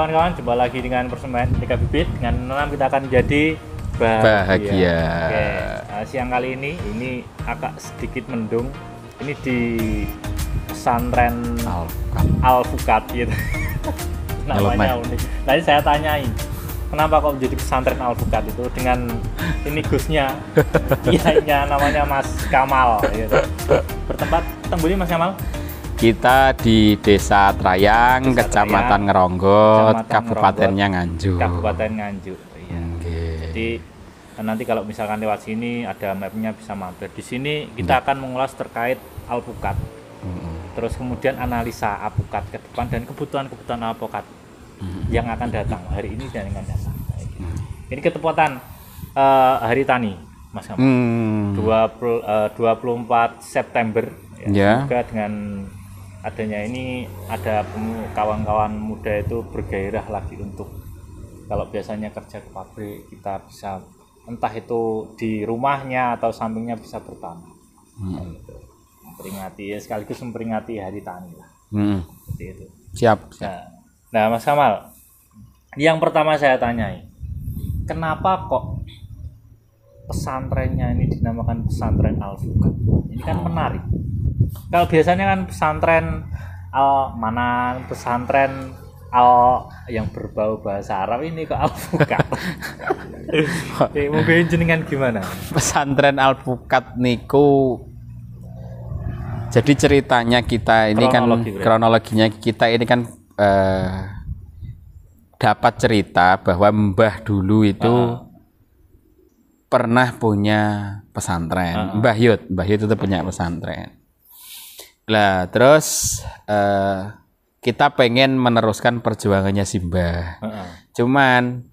kawan-kawan jumpa lagi dengan persembahan tiga bibit dengan enam kita akan jadi bahagia. bahagia. Oke. Nah, siang kali ini ini agak sedikit mendung. Ini di pesantren al al gitu. Namanya unik. Tadi saya tanyain, kenapa kok menjadi pesantren al itu dengan ini Gusnya, iya, iya namanya Mas Kamal gitu. Bertempat tembuli Mas Kamal? Kita di Desa Trayang, Desa Kecamatan Trayang, Ngeronggot, Kecamatan Kabupatennya Nganjuk. Kabupaten Nganjuk. Iya. Jadi nanti kalau misalkan lewat sini ada mapnya bisa mampir. Di sini kita akan mengulas terkait alpukat. Terus kemudian analisa alpukat ke depan dan kebutuhan-kebutuhan alpukat hmm. yang akan datang hari ini dan yang akan datang. Ini ketepatan uh, eh, Hari Tani, Mas Kamu. Hmm. 20, uh, 24 September ya, yeah. Ya. juga dengan adanya ini ada kawan-kawan muda itu bergairah lagi untuk kalau biasanya kerja ke pabrik kita bisa entah itu di rumahnya atau sampingnya bisa bertanam hmm. Gitu. memperingati ya sekaligus memperingati hari tani lah hmm. itu siap, siap. Nah, nah mas Kamal yang pertama saya tanyai kenapa kok pesantrennya ini dinamakan pesantren Al fukat ini kan hmm. menarik kalau biasanya kan pesantren al mana pesantren al yang berbau bahasa Arab ini kok alpukat Oke, mungkin jenengan gimana pesantren alpukat niku jadi ceritanya kita ini kan, Kronologi, kan kronologinya kita ini kan eh, dapat cerita bahwa Mbah dulu itu uh ah. -huh. pernah punya pesantren. Uh ah. -huh. Mbah Yud, Mbah Yud itu punya pesantren. Lah terus uh, kita pengen meneruskan perjuangannya Simba. Uh -uh. Cuman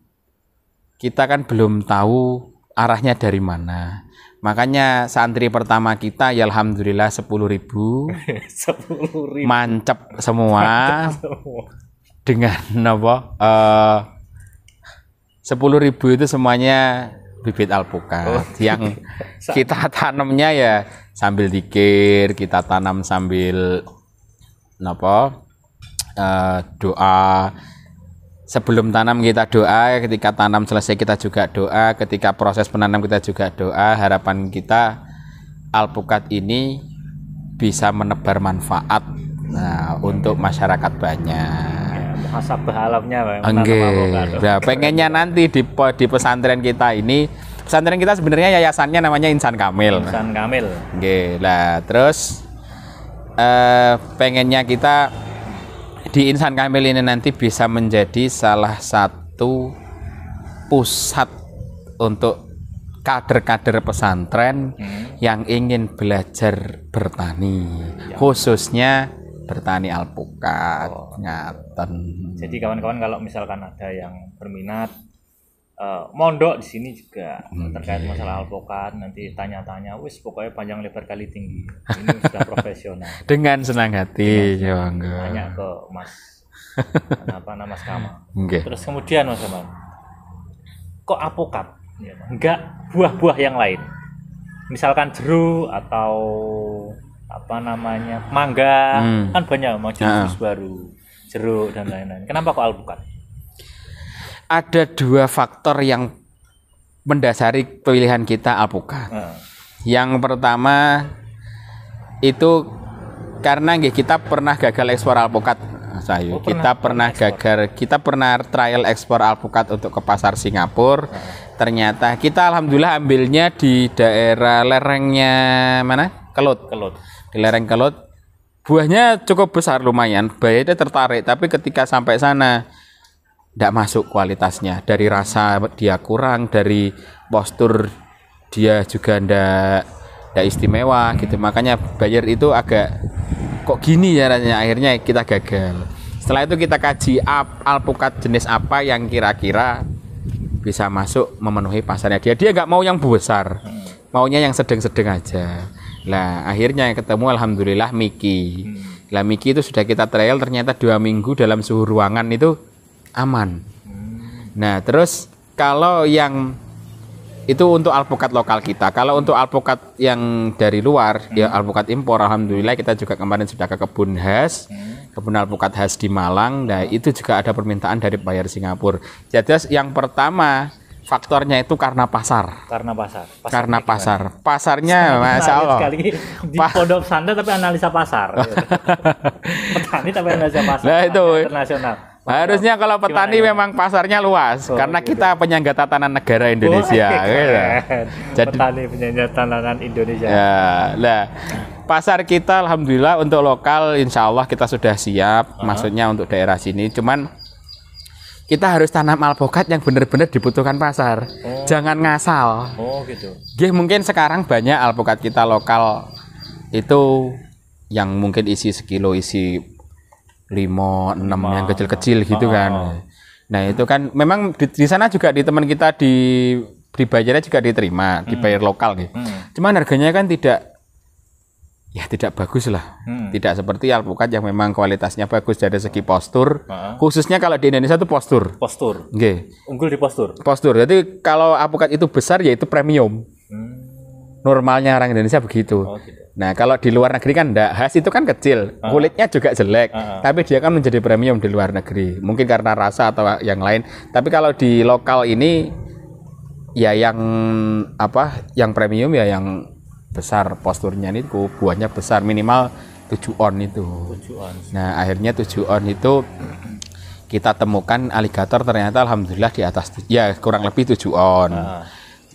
kita kan belum tahu arahnya dari mana. Makanya santri pertama kita ya alhamdulillah 10.000. ribu, 10 ribu. Mancep semua. Mancep semua. Dengan apa? Uh, ribu itu semuanya bibit alpukat oh. Iya. yang kita tanamnya ya sambil dikir, kita tanam sambil nopo uh, eh, doa sebelum tanam kita doa ketika tanam selesai kita juga doa ketika proses penanam kita juga doa harapan kita alpukat ini bisa menebar manfaat nah, untuk masyarakat banyak masa alamnya Okay. Nah, pengennya nanti di di pesantren kita ini pesantren kita sebenarnya yayasannya namanya Insan Kamil. Insan Kamil. Oke, lah terus eh, pengennya kita di Insan Kamil ini nanti bisa menjadi salah satu pusat untuk kader-kader pesantren hmm. yang ingin belajar bertani, ya. khususnya bertani alpukat oh. ngaten jadi kawan-kawan kalau misalkan ada yang berminat uh, mondok di sini juga okay. terkait masalah alpukat nanti tanya-tanya wis pokoknya panjang lebar kali tinggi ini sudah profesional dengan senang hati jangan ya, tanya ke mas apa nama mas Kama? okay. terus kemudian mas Kamal kok alpukat enggak ya, buah-buah yang lain misalkan jeruk atau apa namanya mangga hmm. kan banyak mau jenis baru jeruk dan lain-lain kenapa kok alpukat ada dua faktor yang mendasari pilihan kita alpukat yang pertama itu karena kita pernah gagal ekspor alpukat nah, sayu oh, kita pernah, pernah gagal kita pernah trial ekspor alpukat untuk ke pasar Singapura ternyata kita alhamdulillah ambilnya di daerah lerengnya mana kelut kelut di lereng Kelot buahnya cukup besar lumayan bayi itu tertarik tapi ketika sampai sana tidak masuk kualitasnya dari rasa dia kurang dari postur dia juga ndak ndak istimewa gitu makanya bayar itu agak kok gini ya rasanya akhirnya kita gagal setelah itu kita kaji ap, alpukat jenis apa yang kira-kira bisa masuk memenuhi pasarnya dia dia nggak mau yang besar maunya yang sedang-sedang aja lah akhirnya yang ketemu alhamdulillah Miki. Hmm. Lah Miki itu sudah kita trial ternyata dua minggu dalam suhu ruangan itu aman. Hmm. Nah terus kalau yang itu untuk alpukat lokal kita. Kalau untuk alpukat yang dari luar, ya, hmm. ya alpukat impor, alhamdulillah kita juga kemarin sudah ke kebun khas, hmm. kebun alpukat khas di Malang. Nah itu juga ada permintaan dari buyer Singapura. Jadi yang pertama Faktornya itu karena pasar. Karena pasar. pasar karena pasar. Gimana? Pasarnya masya Allah. Sekali di Pas pondok sanda tapi analisa pasar. petani tapi analisa pasar. Nah itu. Internasional. Harusnya kalau petani Gimana, memang pasarnya luas oh, karena gitu. kita penyangga tatanan negara oh, Indonesia. Oh, gitu. Jadi petani penyangga tatanan Indonesia. Ya, lah pasar kita alhamdulillah untuk lokal insya Allah kita sudah siap, uh -huh. maksudnya untuk daerah sini. Cuman kita harus tanam alpukat yang benar-benar dibutuhkan pasar. Oh. Jangan ngasal. Oh gitu. Gih mungkin sekarang banyak alpukat kita lokal itu yang mungkin isi sekilo isi lima enam yang kecil-kecil gitu kan. Nah itu kan memang di, di sana juga di teman kita di dibayarnya juga diterima, dibayar hmm. lokal gitu. Hmm. Cuman harganya kan tidak ya tidak bagus lah. Hmm. Tidak seperti alpukat yang memang kualitasnya bagus dari segi hmm. postur. Uh Khususnya kalau di Indonesia itu postur. Postur. Okay. Unggul di postur. Postur. Jadi kalau alpukat itu besar yaitu premium. Hmm. Normalnya orang Indonesia begitu. Oh, gitu. Nah, kalau di luar negeri kan enggak. Khas itu kan kecil, uh kulitnya juga jelek, uh tapi dia kan menjadi premium di luar negeri. Mungkin karena rasa atau yang lain. Tapi kalau di lokal ini ya yang apa? Yang premium ya yang besar posturnya itu buahnya besar minimal 7 on itu. 7 on. Nah, akhirnya 7 on itu kita temukan aligator ternyata alhamdulillah di atas ya kurang lebih 7 on. Nah.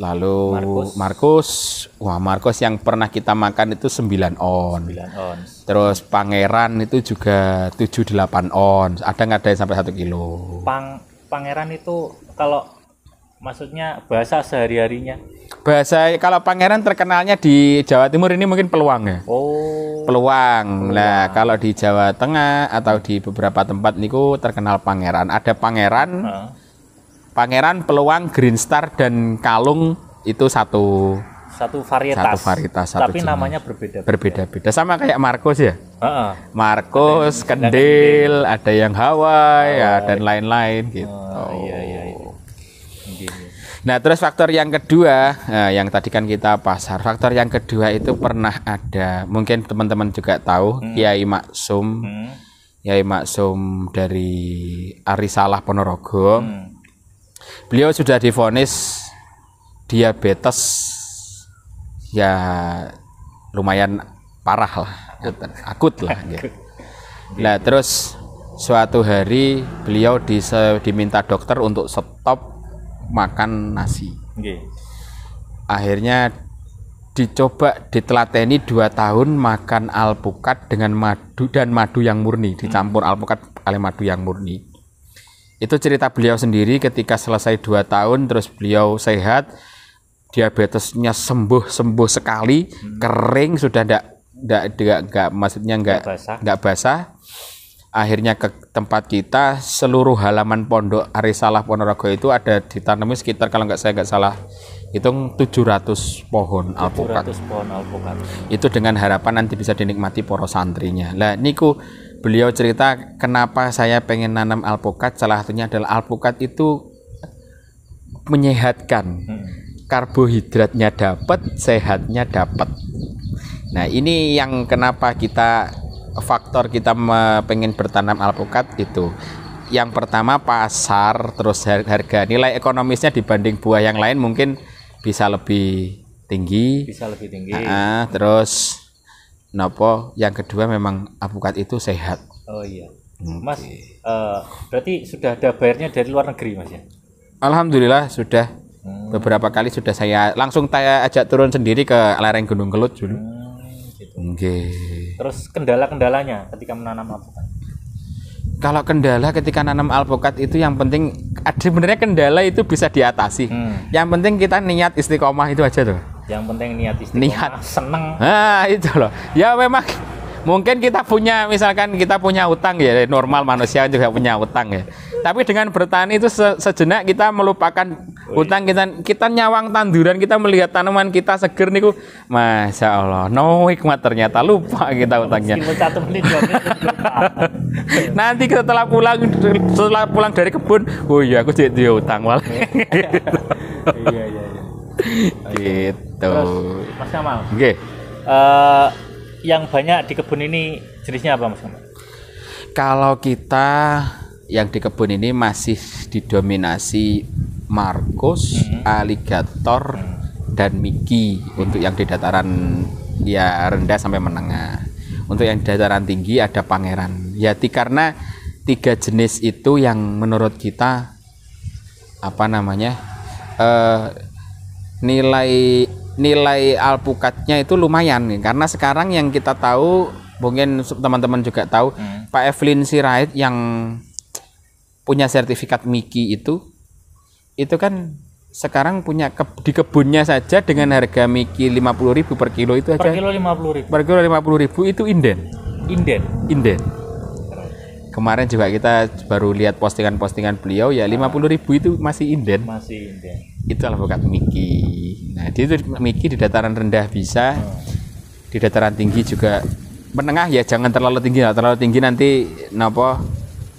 Lalu Markus. Markus, wah Markus yang pernah kita makan itu 9 on. 9 on. Terus Pangeran itu juga 7 8 on. Ada nggak ada yang sampai 1 kilo? Pang Pangeran itu kalau maksudnya bahasa sehari-harinya bahasa kalau pangeran terkenalnya di Jawa Timur ini mungkin peluang ya oh peluang, lah nah kalau di Jawa Tengah atau di beberapa tempat niku terkenal pangeran ada pangeran pangeran peluang green star dan kalung itu satu satu varietas. Satu varietas, satu tapi jenis. namanya berbeda. Berbeda-beda. Sama kayak Markus ya. Uh-uh. Markus, Kendil, ada yang Hawaii, oh, ya, dan lain-lain gitu. Oh, iya, iya, iya. Nah, terus faktor yang kedua, eh, yang tadi kan kita pasar. Faktor yang kedua itu pernah ada, mungkin teman-teman juga tahu, hmm. Kiai Maksum, hmm. Kiai Maksum dari Arisalah Ponorogo. Hmm. Beliau sudah difonis diabetes, ya lumayan parah lah, akut lah. Gitu. Nah, terus suatu hari beliau diminta dokter untuk stop makan nasi okay. akhirnya dicoba ditelateni dua tahun makan alpukat dengan madu dan madu yang murni hmm. dicampur alpukat kali madu yang murni itu cerita beliau sendiri ketika selesai dua tahun terus beliau sehat diabetesnya sembuh sembuh sekali hmm. kering sudah tidak tidak tidak maksudnya nggak nggak basah. Gak basah akhirnya ke tempat kita seluruh halaman pondok Arisalah Ponorogo itu ada ditanami sekitar kalau nggak saya nggak salah hitung 700 pohon 700 alpukat. pohon alpukat. Itu dengan harapan nanti bisa dinikmati poros santrinya. Lah niku beliau cerita kenapa saya pengen nanam alpukat salah satunya adalah alpukat itu menyehatkan. Hmm. Karbohidratnya dapat, sehatnya dapat. Nah, ini yang kenapa kita faktor kita pengen bertanam alpukat itu yang pertama pasar terus harga nilai ekonomisnya dibanding buah yang lain mungkin bisa lebih tinggi bisa lebih tinggi uh, terus nopo yang kedua memang alpukat itu sehat oh iya mas uh, berarti sudah ada bayarnya dari luar negeri mas ya alhamdulillah sudah hmm. beberapa kali sudah saya langsung saya ajak turun sendiri ke lereng gunung kelut dulu hmm gitu. Okay. Terus kendala-kendalanya ketika menanam alpukat. Kalau kendala ketika nanam alpukat itu yang penting ada eh, sebenarnya kendala itu bisa diatasi. Hmm. Yang penting kita niat istiqomah itu aja tuh. Yang penting niat istiqomah. Niat seneng. Ah itu loh. Ya memang mungkin kita punya misalkan kita punya utang ya normal manusia juga punya utang ya tapi dengan bertani itu se sejenak kita melupakan oh, utang iya. kita kita nyawang tanduran kita melihat tanaman kita seger niku. Masya Allah, no hikmat ternyata lupa kita utangnya Satu menit, telah Nanti pulang setelah pulang dari kebun, oh iya aku jadi utang wal. Iya iya. iya. Gitu. Mas Kamal. Oke. Eh, yang banyak di kebun ini jenisnya apa Mas Kamal? Kalau kita yang di kebun ini masih didominasi Markus, hmm. Alligator, hmm. dan Miki hmm. untuk yang di dataran ya rendah sampai menengah. Untuk yang di dataran tinggi ada Pangeran Ya, karena tiga jenis itu yang menurut kita apa namanya uh, nilai nilai alpukatnya itu lumayan karena sekarang yang kita tahu mungkin teman-teman juga tahu hmm. Pak Evelyn Sirait yang punya sertifikat Miki itu itu kan sekarang punya ke, di kebunnya saja dengan harga Miki 50.000 per kilo itu aja. Per kilo 50.000. Per kilo 50.000 itu inden. Inden. Inden. Kemarin juga kita baru lihat postingan-postingan beliau ya 50.000 itu masih inden. Masih inden. Itu alpukat Miki. Nah, dia itu Miki di dataran rendah bisa. Hmm. Di dataran tinggi juga menengah ya jangan terlalu tinggi terlalu tinggi nanti napa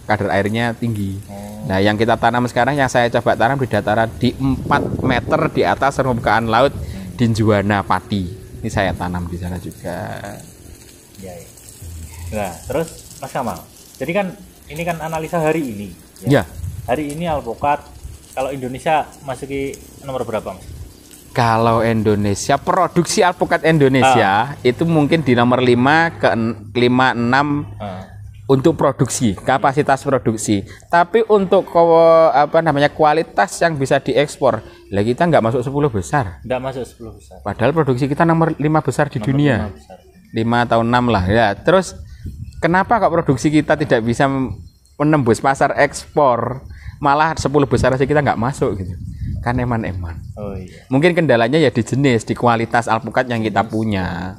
kadar airnya tinggi. Oh. Nah, yang kita tanam sekarang yang saya coba tanam di dataran di 4 meter di atas permukaan laut di Juwana Pati. Ini saya tanam di sana juga. Ya, ya. Nah, terus Mas Kamal. Jadi kan ini kan analisa hari ini. Ya. ya. Hari ini alpukat kalau Indonesia masuk masuki nomor berapa, Mas? Kalau Indonesia produksi alpukat Indonesia uh. itu mungkin di nomor 5 ke 5 6 untuk produksi, kapasitas produksi. Tapi untuk apa namanya kualitas yang bisa diekspor, lah kita nggak masuk 10 besar. Nggak masuk 10 besar. Padahal produksi kita nomor lima besar di nomor dunia. lima tahun enam lah ya. Terus kenapa kok produksi kita tidak bisa menembus pasar ekspor? Malah 10 besar sih kita nggak masuk gitu. Kan eman-eman. Oh iya. Mungkin kendalanya ya di jenis, di kualitas alpukat yang kita punya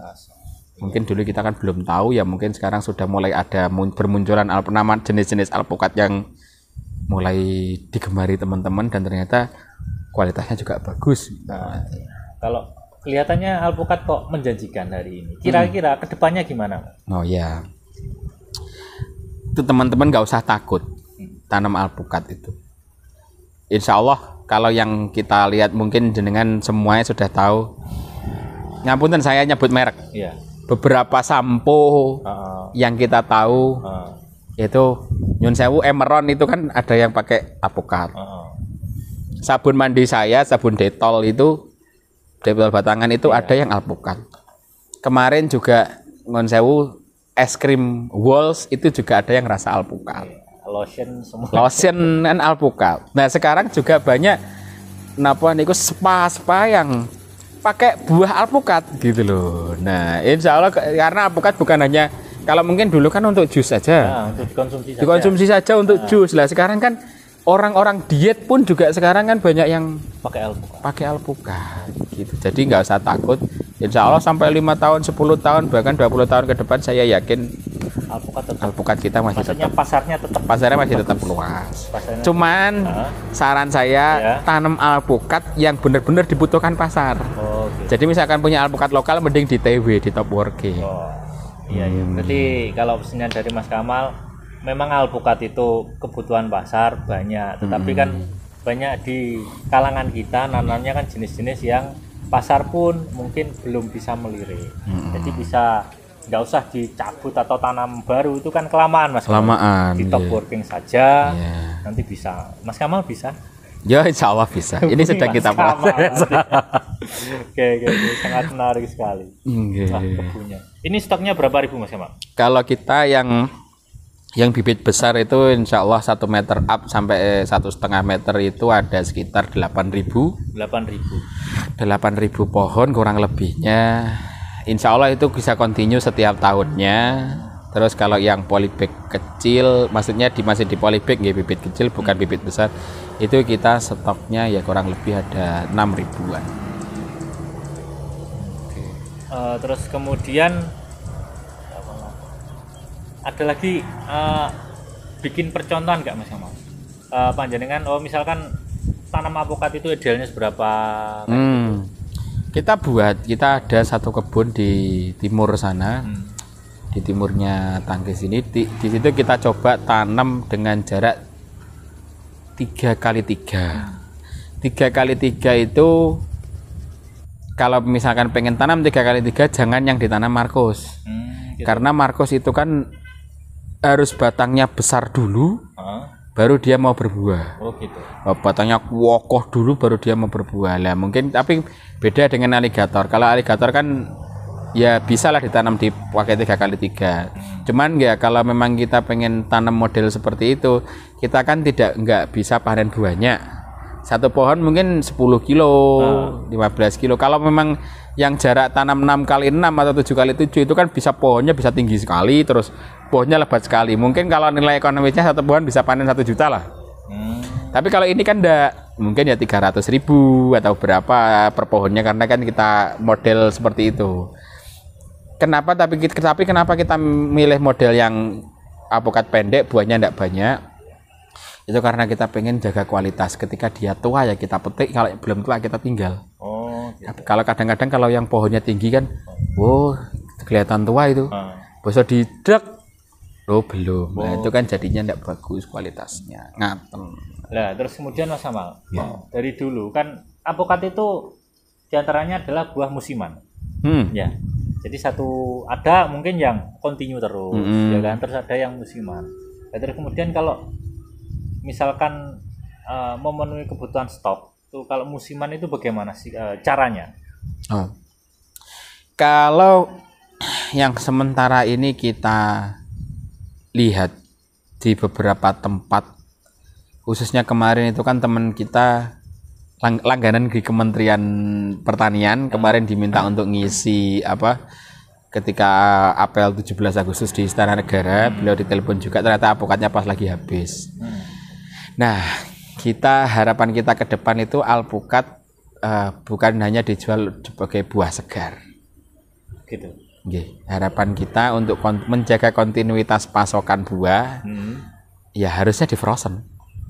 mungkin dulu kita kan belum tahu ya mungkin sekarang sudah mulai ada bermunculan nama jenis-jenis alpukat yang mulai digemari teman-teman dan ternyata kualitasnya juga bagus nah, kalau kelihatannya alpukat kok menjanjikan hari ini kira-kira hmm. kedepannya gimana oh ya itu teman-teman nggak usah takut hmm. tanam alpukat itu insya Allah kalau yang kita lihat mungkin jenengan semuanya sudah tahu ngapunten saya nyebut merek iya beberapa sampo uh, yang kita tahu uh, yaitu nyun sewu emeron eh, itu kan ada yang pakai apokat. Uh, sabun mandi saya, sabun detol itu detol batangan itu yeah. ada yang alpukat. Kemarin juga nyun sewu es krim walls itu juga ada yang rasa alpukat. Iya, lotion semua. Lotion dan alpukat. Nah, sekarang juga banyak napa niku spa-spa yang pakai buah alpukat gitu loh. Nah, insya Allah karena alpukat bukan hanya kalau mungkin dulu kan untuk jus saja. Nah, untuk dikonsumsi saja. saja untuk nah. jus. Lah sekarang kan orang-orang diet pun juga sekarang kan banyak yang pakai alpukat. Pakai alpukat gitu. Jadi nggak usah takut. Insya Allah sampai lima tahun, 10 tahun, bahkan 20 tahun ke depan saya yakin alpukat tetap. alpukat kita masih Maksudnya tetap pasarnya tetap pasarnya masih tetap luas pasarnya cuman tetap. saran saya ya. tanam alpukat yang benar-benar dibutuhkan pasar oh, okay. jadi misalkan punya alpukat lokal mending di TW di top working oh, iya iya berarti kalau pesannya dari Mas Kamal memang alpukat itu kebutuhan pasar banyak tetapi kan hmm. kan banyak di kalangan kita nanamnya kan jenis-jenis yang pasar pun mungkin belum bisa melirik hmm. jadi bisa nggak usah dicabut atau tanam baru itu kan kelamaan mas kelamaan di top yeah. working saja yeah. nanti bisa mas Kamal bisa Ya insya Allah bisa. Ini sedang kita proses. oke, oke, sangat menarik sekali. Okay. Iya. Nah, Ini stoknya berapa ribu mas Kamal? Kalau kita yang yang bibit besar itu insya Allah satu meter up sampai eh, satu setengah meter itu ada sekitar delapan ribu delapan ribu pohon kurang lebihnya insya Allah itu bisa continue setiap tahunnya terus kalau yang polybag kecil maksudnya di masih di polybag ya bibit kecil bukan bibit besar itu kita stoknya ya kurang lebih ada 6 ribuan uh, terus kemudian ada lagi uh, bikin percontohan nggak mas Kamal? Uh, eh, panjenengan oh misalkan tanam apokat itu idealnya seberapa? Hmm. Gitu Gitu. kita buat kita ada satu kebun di timur sana hmm. di timurnya tangkis ini di, di situ kita coba tanam dengan jarak tiga kali tiga hmm. tiga kali tiga itu kalau misalkan pengen tanam tiga kali tiga jangan yang ditanam Markus hmm, gitu. karena Markus itu kan harus batangnya besar dulu baru dia mau berbuah. Oh gitu. Oh, batangnya kokoh dulu baru dia mau berbuah. Lah mungkin tapi beda dengan aligator. Kalau aligator kan ya bisalah ditanam di pakai tiga kali tiga. Cuman ya kalau memang kita pengen tanam model seperti itu, kita kan tidak nggak bisa panen buahnya. Satu pohon mungkin 10 kilo, hmm. lima belas 15 kilo. Kalau memang yang jarak tanam 6 kali 6 atau 7 kali 7 itu kan bisa pohonnya bisa tinggi sekali terus Pohonnya lebat sekali. Mungkin kalau nilai ekonomisnya satu buah bisa panen satu juta lah. Hmm. Tapi kalau ini kan enggak, mungkin ya 300 ribu atau berapa per pohonnya karena kan kita model seperti itu. Kenapa tapi tapi kenapa kita milih model yang apokat pendek buahnya enggak banyak? Itu karena kita pengen jaga kualitas. Ketika dia tua ya kita petik, kalau belum tua kita tinggal. Oh. Gitu. Kalau kadang-kadang kalau yang pohonnya tinggi kan, wow oh, kelihatan tua itu. Hmm. Ah. Bisa didek Oh belum. Oh. Nah itu oh. kan jadinya tidak bagus kualitasnya. Ngaten. Nah terus kemudian Mas Amal, ya. Oh, dari dulu kan apokat itu diantaranya adalah buah musiman. Hmm. Ya. Jadi satu ada mungkin yang continue terus, hmm. ya kan. Terus ada yang musiman. Nah, terus kemudian kalau misalkan uh, memenuhi kebutuhan stok, tuh kalau musiman itu bagaimana sih uh, caranya? Oh. Kalau yang sementara ini kita lihat di beberapa tempat khususnya kemarin itu kan teman kita lang langganan di Kementerian Pertanian kemarin diminta hmm. untuk ngisi apa ketika apel 17 Agustus di Istana Negara hmm. beliau ditelepon juga ternyata apokatnya pas lagi habis hmm. nah kita harapan kita ke depan itu alpukat uh, bukan hanya dijual sebagai buah segar gitu Okay. harapan kita untuk kon menjaga kontinuitas pasokan buah hmm. ya harusnya di frozen.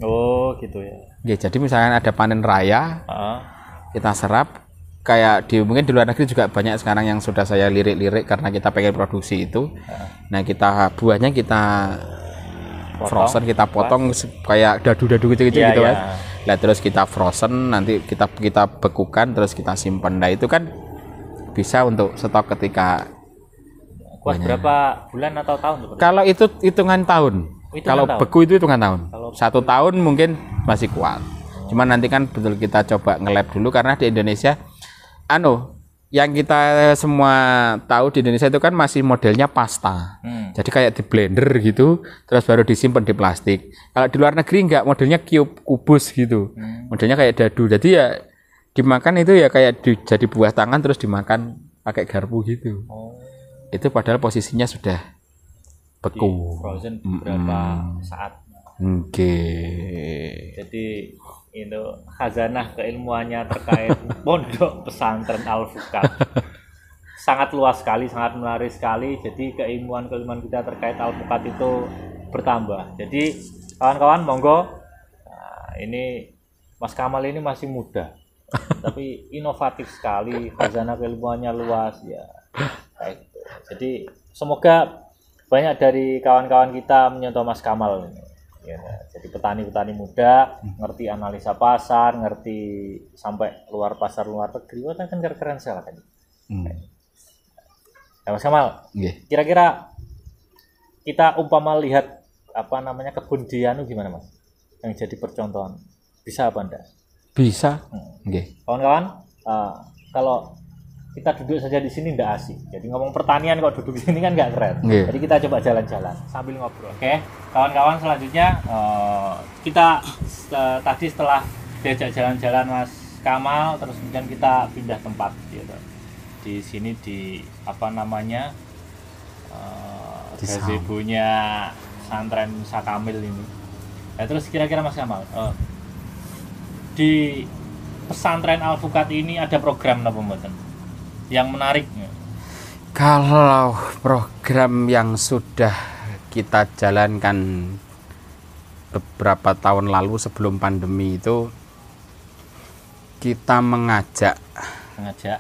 Oh, gitu ya. Okay, jadi misalkan ada panen raya, uh. kita serap kayak di mungkin di luar negeri juga banyak sekarang yang sudah saya lirik-lirik karena kita pengen produksi itu. Uh. Nah, kita buahnya kita potong, frozen, kita potong pas. kayak dadu-dadu kecil-kecil yeah, gitu yeah. Iya. Nah, terus kita frozen, nanti kita kita bekukan terus kita simpan. Nah, itu kan bisa untuk stok ketika Puas banyak. berapa bulan atau tahun? Kalau itu hitungan tahun. Oh, kalau tahun. beku itu hitungan tahun. Kalau Satu beku. tahun mungkin masih kuat. Oh. Cuman nanti kan betul kita coba ngelab dulu karena di Indonesia, anu yang kita semua tahu di Indonesia itu kan masih modelnya pasta. Hmm. Jadi kayak di blender gitu, terus baru disimpan di plastik. Kalau di luar negeri nggak modelnya cube kubus gitu. Hmm. Modelnya kayak dadu. Jadi ya dimakan itu ya kayak di, jadi buah tangan terus dimakan pakai garpu gitu. Oh itu padahal posisinya sudah beku. frozen beberapa -hmm. saat. Oke. Okay. Jadi itu khazanah keilmuannya terkait pondok pesantren Al sangat luas sekali, sangat menarik sekali. Jadi keilmuan-keilmuan kita terkait Al itu bertambah. Jadi kawan-kawan monggo nah, ini Mas Kamal ini masih muda. tapi inovatif sekali, khazanah keilmuannya luas ya jadi semoga banyak dari kawan-kawan kita menyentuh Mas Kamal ya, jadi petani-petani muda hmm. ngerti analisa pasar ngerti sampai luar pasar luar negeri wah oh, kan keren-keren sekali tadi hmm. ya, Mas Kamal iya. kira-kira kita umpama lihat apa namanya kebun Dianu gimana Mas yang jadi percontohan bisa apa anda? bisa hmm. okay. kawan-kawan uh, kalau kita duduk saja di sini tidak asik. Jadi ngomong pertanian kok duduk di sini kan nggak keren. Yeah. Jadi kita coba jalan-jalan sambil ngobrol. Oke, okay? kawan-kawan selanjutnya uh, kita uh, tadi setelah diajak jalan-jalan Mas Kamal, terus kemudian kita pindah tempat gitu. Di sini di apa namanya uh, eh, gazebo-nya santren Sakamil ini. Ya, terus kira-kira Mas Kamal uh, di pesantren Alfukat ini ada program apa mboten? yang menarik? Kalau program yang sudah kita jalankan beberapa tahun lalu sebelum pandemi itu kita mengajak mengajak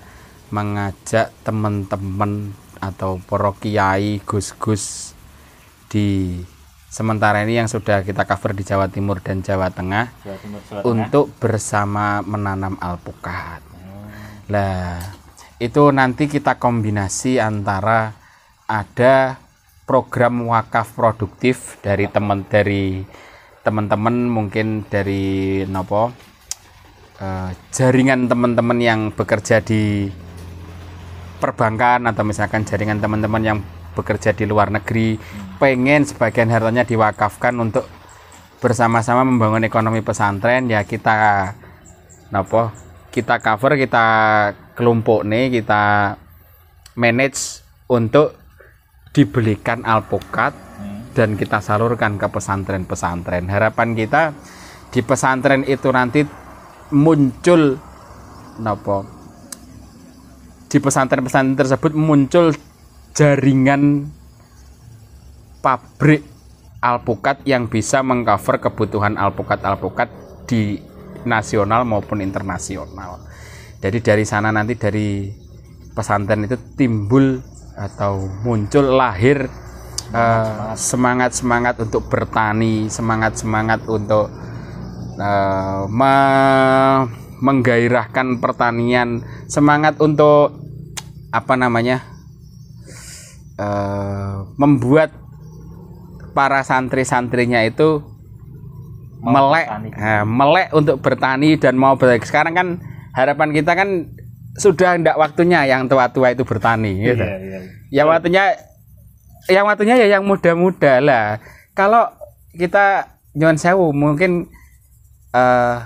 mengajak teman-teman atau para kiai gus-gus di sementara ini yang sudah kita cover di Jawa Timur dan Jawa Tengah, Jawa Timur, Jawa Tengah. untuk bersama menanam alpukat. Hmm. Lah itu nanti kita kombinasi antara ada program wakaf produktif dari teman dari teman-teman mungkin dari nopo eh, jaringan teman-teman yang bekerja di perbankan atau misalkan jaringan teman-teman yang bekerja di luar negeri hmm. pengen sebagian hartanya diwakafkan untuk bersama-sama membangun ekonomi pesantren ya kita nopo kita cover kita kelompok nih kita manage untuk dibelikan alpukat dan kita salurkan ke pesantren-pesantren harapan kita di pesantren itu nanti muncul nopo di pesantren-pesantren tersebut muncul jaringan pabrik alpukat yang bisa mengcover kebutuhan alpukat-alpukat di nasional maupun internasional. Jadi dari sana nanti dari pesantren itu timbul atau muncul lahir eh, semangat-semangat uh, untuk bertani, semangat-semangat untuk uh, me menggairahkan pertanian, semangat untuk apa namanya uh, membuat para santri-santrinya itu melek melek untuk bertani dan mau bertani. Sekarang kan harapan kita kan sudah tidak waktunya yang tua-tua itu bertani gitu. yeah, yeah. Yang waktunya yang waktunya ya yang muda-muda lah. Kalau kita nyuan sewu mungkin uh,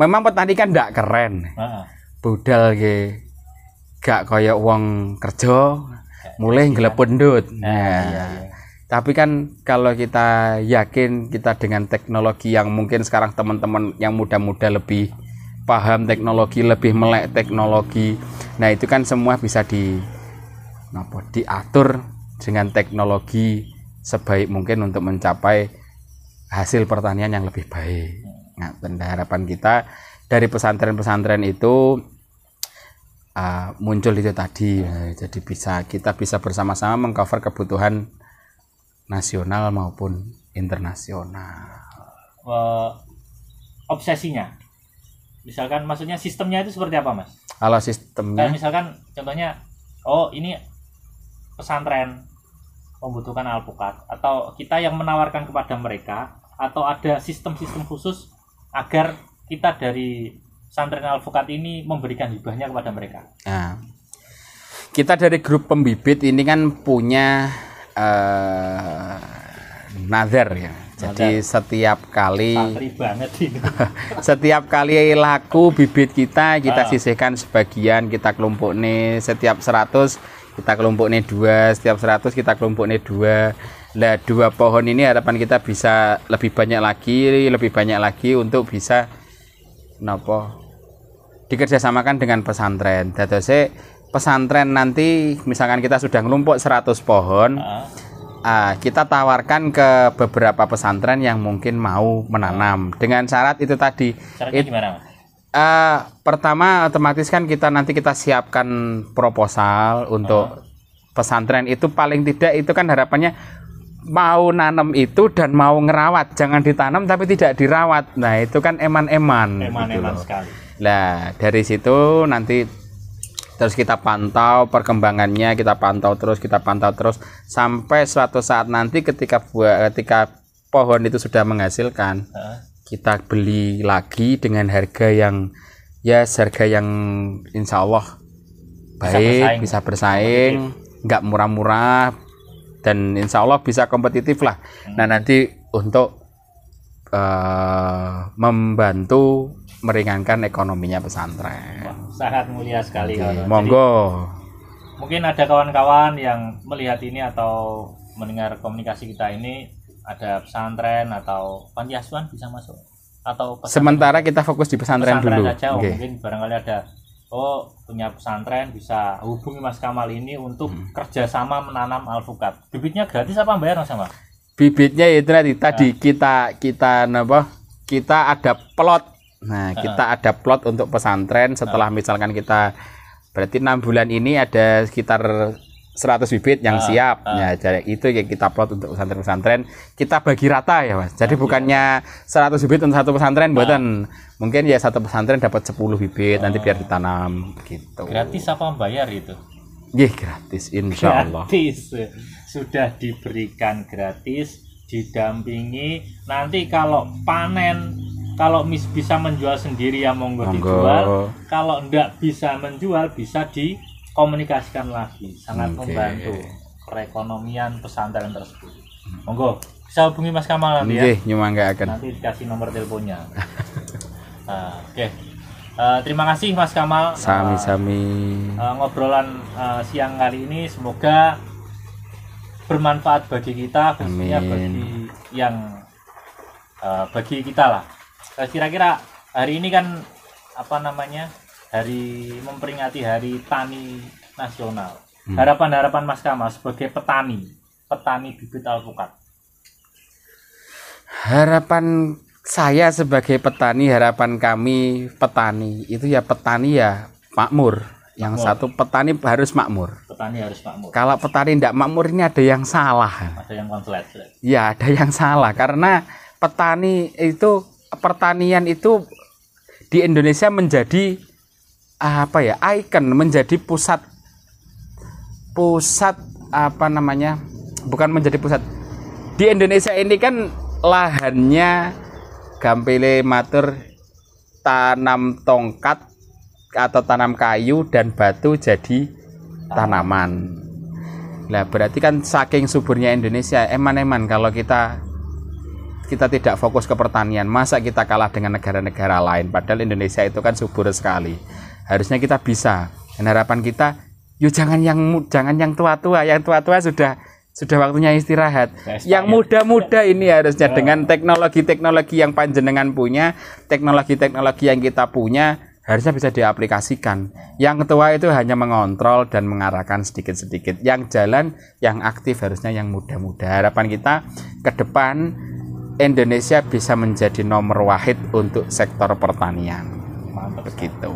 memang petani kan tidak keren. Uh -huh. Budal ke gak koyo uang kerja mulai ngelepundut. Nah, nah, iya, iya. Tapi kan kalau kita yakin kita dengan teknologi yang mungkin sekarang teman-teman yang muda-muda lebih paham teknologi, lebih melek teknologi. Nah, itu kan semua bisa di apa, diatur dengan teknologi sebaik mungkin untuk mencapai hasil pertanian yang lebih baik. Nah, harapan kita dari pesantren-pesantren itu uh, muncul itu tadi. Nah, jadi bisa kita bisa bersama-sama mengcover kebutuhan nasional maupun internasional. Uh, obsesinya, misalkan maksudnya sistemnya itu seperti apa mas? Kalau sistemnya, Kayak misalkan contohnya, oh ini pesantren membutuhkan alpukat atau kita yang menawarkan kepada mereka atau ada sistem-sistem khusus agar kita dari pesantren alpukat ini memberikan hibahnya kepada mereka. Nah, kita dari grup pembibit ini kan punya uh, nazar ya. Jadi setiap kali setiap kali laku bibit kita kita ah. sisihkan sebagian kita kelompok nih setiap 100 kita kelompok nih dua setiap 100 kita kelompok nih dua lah dua pohon ini harapan kita bisa lebih banyak lagi lebih banyak lagi untuk bisa nopo dikerjasamakan dengan pesantren. Dadose pesantren nanti misalkan kita sudah ngelumpuk 100 pohon uh. Uh, kita tawarkan ke beberapa pesantren yang mungkin mau menanam uh. dengan syarat itu tadi it, gimana uh, pertama otomatis kan kita nanti kita siapkan proposal untuk uh. pesantren itu paling tidak itu kan harapannya mau nanam itu dan mau ngerawat jangan ditanam tapi tidak dirawat nah itu kan eman-eman eman-eman gitu eman sekali nah dari situ nanti terus kita pantau perkembangannya kita pantau terus kita pantau terus sampai suatu saat nanti ketika buah ketika pohon itu sudah menghasilkan kita beli lagi dengan harga yang ya harga yang insya Allah baik bisa bersaing, nggak murah-murah dan insya Allah bisa kompetitif lah hmm. nah nanti untuk uh, membantu meringankan ekonominya pesantren. sangat mulia sekali. monggo. Jadi, mungkin ada kawan-kawan yang melihat ini atau mendengar komunikasi kita ini ada pesantren atau panti asuhan bisa masuk atau pesantren. sementara kita fokus di pesantren, pesantren dulu. Aja, oh, okay. mungkin barangkali ada oh punya pesantren bisa hubungi Mas Kamal ini untuk hmm. kerjasama menanam alpukat. Bibitnya gratis apa bayar Mas Kamal? Bibitnya itu tadi tadi nah. kita kita apa? Kita ada plot Nah, kita ada plot untuk pesantren setelah misalkan kita berarti enam bulan ini ada sekitar 100 bibit yang uh, siap. Uh. Ya, jadi itu yang kita plot untuk pesantren-pesantren. Kita bagi rata ya, Mas. Jadi iya. bukannya 100 bibit untuk satu pesantren, uh. buatan. Mungkin ya satu pesantren dapat 10 bibit, uh. nanti biar ditanam gitu. Gratis apa bayar itu? Iya, gratis insya Allah. Gratis. Sudah diberikan gratis, didampingi. Nanti kalau panen kalau mis bisa menjual sendiri ya monggo, monggo. dijual kalau ndak bisa menjual bisa dikomunikasikan lagi sangat okay. membantu perekonomian pesantren tersebut monggo bisa hubungi Mas Kamal nanti okay, ya akan. nanti dikasih nomor teleponnya uh, oke okay. Uh, eh, terima kasih Mas Kamal. Sami-sami. Uh, ngobrolan uh, siang kali ini semoga bermanfaat bagi kita khususnya bagi yang uh, bagi kita lah Eh, kira-kira hari ini kan apa namanya hari memperingati hari tani nasional hmm. harapan harapan Mas Kamal sebagai petani petani bibit alpukat harapan saya sebagai petani harapan kami petani itu ya petani ya makmur yang makmur. satu petani harus makmur petani harus makmur kalau petani tidak makmur ini ada yang salah ada yang konflik ya ada yang salah karena petani itu pertanian itu di Indonesia menjadi ah, apa ya ikon menjadi pusat pusat apa namanya bukan menjadi pusat di Indonesia ini kan lahannya gampile matur tanam tongkat atau tanam kayu dan batu jadi tanaman lah berarti kan saking suburnya Indonesia eman-eman kalau kita kita tidak fokus ke pertanian, masa kita kalah dengan negara-negara lain? Padahal Indonesia itu kan subur sekali. Harusnya kita bisa. Dan harapan kita, yuk jangan yang jangan yang tua-tua, yang tua-tua sudah sudah waktunya istirahat. yang muda-muda ini harusnya dengan teknologi-teknologi yang panjenengan punya, teknologi-teknologi yang kita punya, harusnya bisa diaplikasikan. Yang tua itu hanya mengontrol dan mengarahkan sedikit-sedikit. Yang jalan, yang aktif harusnya yang muda-muda. Harapan kita ke depan Indonesia bisa menjadi nomor wahid untuk sektor pertanian. Mantap. Begitu.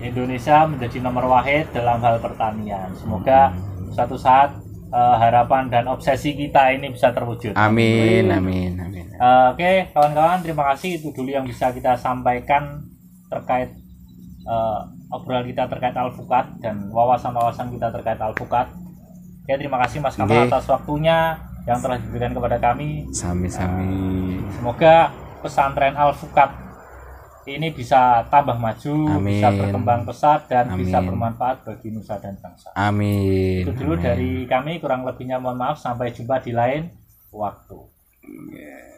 Indonesia menjadi nomor wahid dalam hal pertanian. Semoga hmm. suatu saat uh, harapan dan obsesi kita ini bisa terwujud. Amin, amin, amin. Uh, Oke, okay, kawan-kawan, terima kasih itu dulu yang bisa kita sampaikan terkait uh, obrolan kita terkait alpukat dan wawasan-wawasan kita terkait alpukat. Oke, okay, terima kasih Mas Kamal okay. atas waktunya yang telah diberikan kepada kami. Sami-sami. Eh, semoga pesantren Al Fukat ini bisa tambah maju, Amin. bisa berkembang pesat dan Amin. bisa bermanfaat bagi nusa dan bangsa. Amin. Itu dulu Amin. dari kami kurang lebihnya mohon maaf sampai jumpa di lain waktu. Yeah.